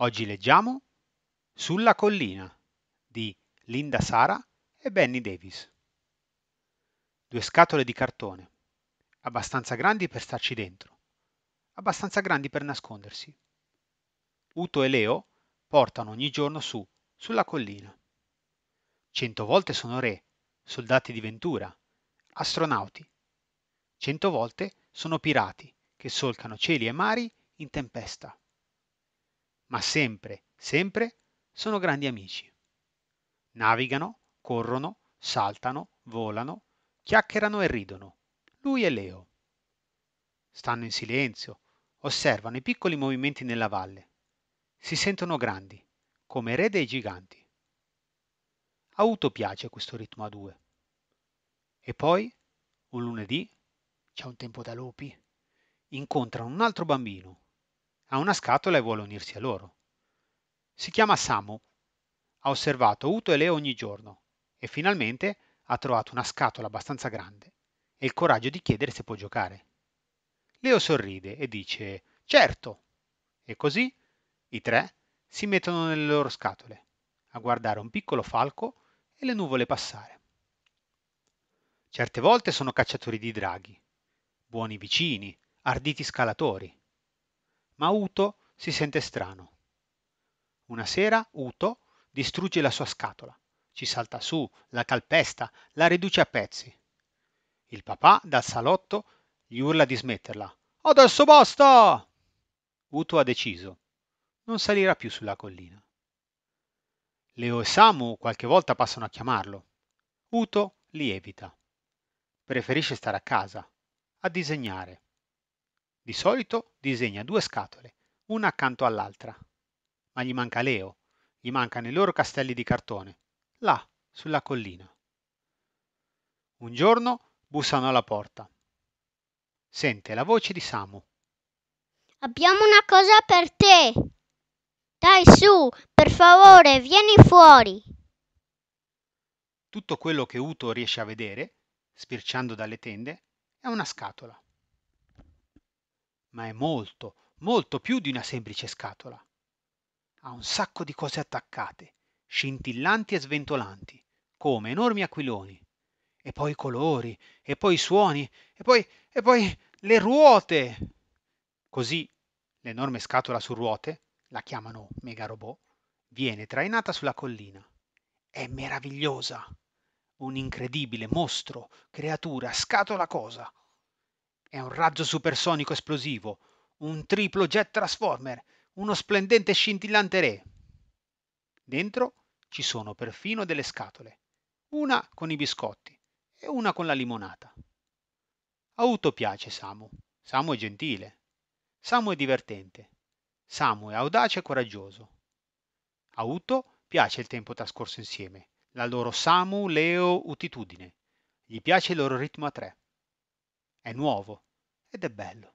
Oggi leggiamo Sulla collina di Linda Sara e Benny Davis. Due scatole di cartone, abbastanza grandi per starci dentro, abbastanza grandi per nascondersi. Uto e Leo portano ogni giorno su, sulla collina. Cento volte sono re, soldati di ventura, astronauti. Cento volte sono pirati che solcano cieli e mari in tempesta ma sempre, sempre sono grandi amici. Navigano, corrono, saltano, volano, chiacchierano e ridono, lui e Leo. Stanno in silenzio, osservano i piccoli movimenti nella valle. Si sentono grandi, come re dei giganti. A Uto piace questo ritmo a due. E poi, un lunedì, c'è un tempo da lupi, incontrano un altro bambino, ha una scatola e vuole unirsi a loro. Si chiama Samu. Ha osservato Uto e Leo ogni giorno e finalmente ha trovato una scatola abbastanza grande e il coraggio di chiedere se può giocare. Leo sorride e dice Certo! E così i tre si mettono nelle loro scatole a guardare un piccolo falco e le nuvole passare. Certe volte sono cacciatori di draghi, buoni vicini, arditi scalatori, ma Uto si sente strano. Una sera Uto distrugge la sua scatola, ci salta su, la calpesta, la riduce a pezzi. Il papà dal salotto gli urla di smetterla. Adesso basta! Uto ha deciso. Non salirà più sulla collina. Leo e Samu qualche volta passano a chiamarlo. Uto li evita. Preferisce stare a casa, a disegnare. Di solito disegna due scatole, una accanto all'altra. Ma gli manca Leo, gli mancano i loro castelli di cartone, là, sulla collina. Un giorno bussano alla porta. Sente la voce di Samu. Abbiamo una cosa per te. Dai su, per favore, vieni fuori. Tutto quello che Uto riesce a vedere, spirciando dalle tende, è una scatola ma è molto, molto più di una semplice scatola. Ha un sacco di cose attaccate, scintillanti e sventolanti, come enormi aquiloni. E poi i colori, e poi i suoni, e poi, e poi le ruote. Così l'enorme scatola su ruote, la chiamano megarobot, viene trainata sulla collina. È meravigliosa. Un incredibile mostro, creatura, scatola cosa. È un raggio supersonico esplosivo, un triplo jet transformer, uno splendente e scintillante re. Dentro ci sono perfino delle scatole, una con i biscotti e una con la limonata. Auto piace Samu. Samu è gentile. Samu è divertente. Samu è audace e coraggioso. Auto piace il tempo trascorso insieme, la loro Samu Leo utitudine. Gli piace il loro ritmo a tre è nuovo ed è bello.